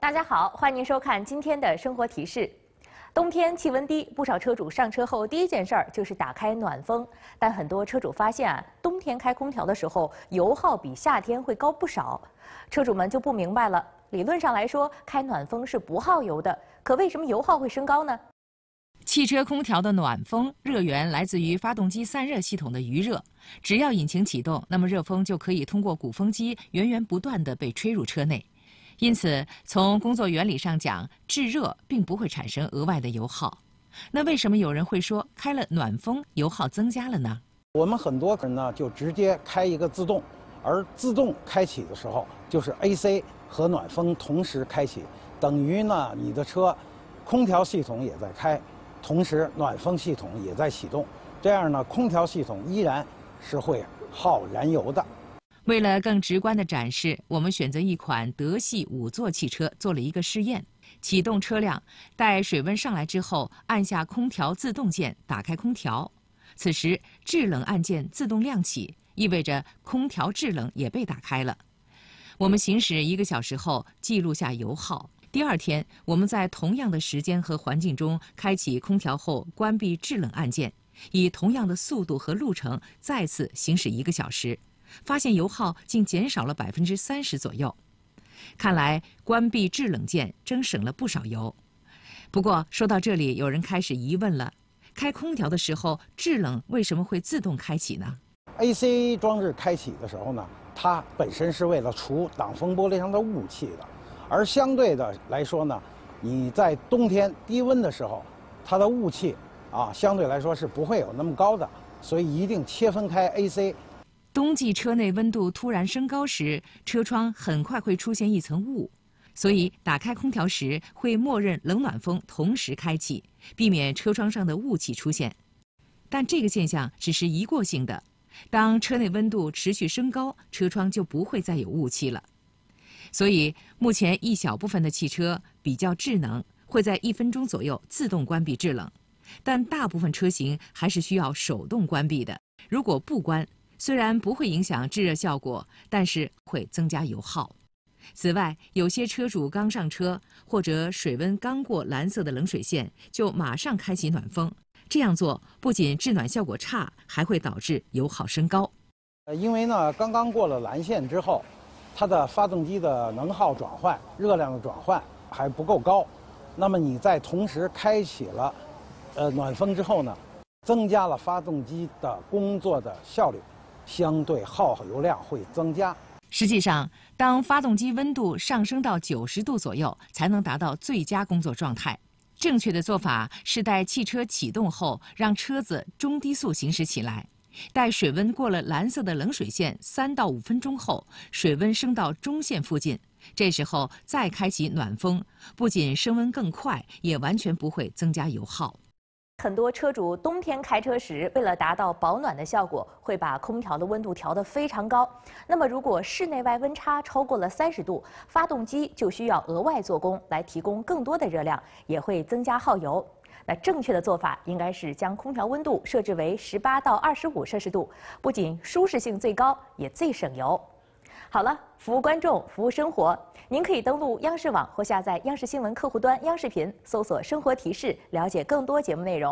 大家好，欢迎您收看今天的《生活提示》。冬天气温低，不少车主上车后第一件事儿就是打开暖风。但很多车主发现啊，冬天开空调的时候油耗比夏天会高不少。车主们就不明白了，理论上来说，开暖风是不耗油的，可为什么油耗会升高呢？汽车空调的暖风热源来自于发动机散热系统的余热，只要引擎启动，那么热风就可以通过鼓风机源源不断地被吹入车内。因此，从工作原理上讲，制热并不会产生额外的油耗。那为什么有人会说开了暖风油耗增加了呢？我们很多人呢就直接开一个自动，而自动开启的时候就是 AC 和暖风同时开启，等于呢你的车空调系统也在开，同时暖风系统也在启动，这样呢空调系统依然是会耗燃油的。为了更直观的展示，我们选择一款德系五座汽车做了一个试验。启动车辆，待水温上来之后，按下空调自动键，打开空调。此时制冷按键自动亮起，意味着空调制冷也被打开了。我们行驶一个小时后，记录下油耗。第二天，我们在同样的时间和环境中，开启空调后关闭制冷按键，以同样的速度和路程再次行驶一个小时。发现油耗竟减少了百分之三十左右，看来关闭制冷键真省了不少油。不过说到这里，有人开始疑问了：开空调的时候，制冷为什么会自动开启呢？AC 装置开启的时候呢，它本身是为了除挡风玻璃上的雾气的，而相对的来说呢，你在冬天低温的时候，它的雾气啊，相对来说是不会有那么高的，所以一定切分开 AC。冬季车内温度突然升高时，车窗很快会出现一层雾，所以打开空调时会默认冷暖风同时开启，避免车窗上的雾气出现。但这个现象只是一过性的，当车内温度持续升高，车窗就不会再有雾气了。所以目前一小部分的汽车比较智能，会在一分钟左右自动关闭制冷，但大部分车型还是需要手动关闭的。如果不关，虽然不会影响制热效果，但是会增加油耗。此外，有些车主刚上车或者水温刚过蓝色的冷水线就马上开启暖风，这样做不仅制暖效果差，还会导致油耗升高。呃，因为呢，刚刚过了蓝线之后，它的发动机的能耗转换、热量的转换还不够高。那么你在同时开启了，呃，暖风之后呢，增加了发动机的工作的效率。相对耗油量会增加。实际上，当发动机温度上升到九十度左右，才能达到最佳工作状态。正确的做法是，待汽车启动后，让车子中低速行驶起来，待水温过了蓝色的冷水线三到五分钟后，水温升到中线附近，这时候再开启暖风，不仅升温更快，也完全不会增加油耗。很多车主冬天开车时，为了达到保暖的效果，会把空调的温度调得非常高。那么，如果室内外温差超过了三十度，发动机就需要额外做工来提供更多的热量，也会增加耗油。那正确的做法应该是将空调温度设置为十八到二十五摄氏度，不仅舒适性最高，也最省油。好了，服务观众，服务生活，您可以登录央视网或下载央视新闻客户端、央视频，搜索“生活提示”，了解更多节目内容。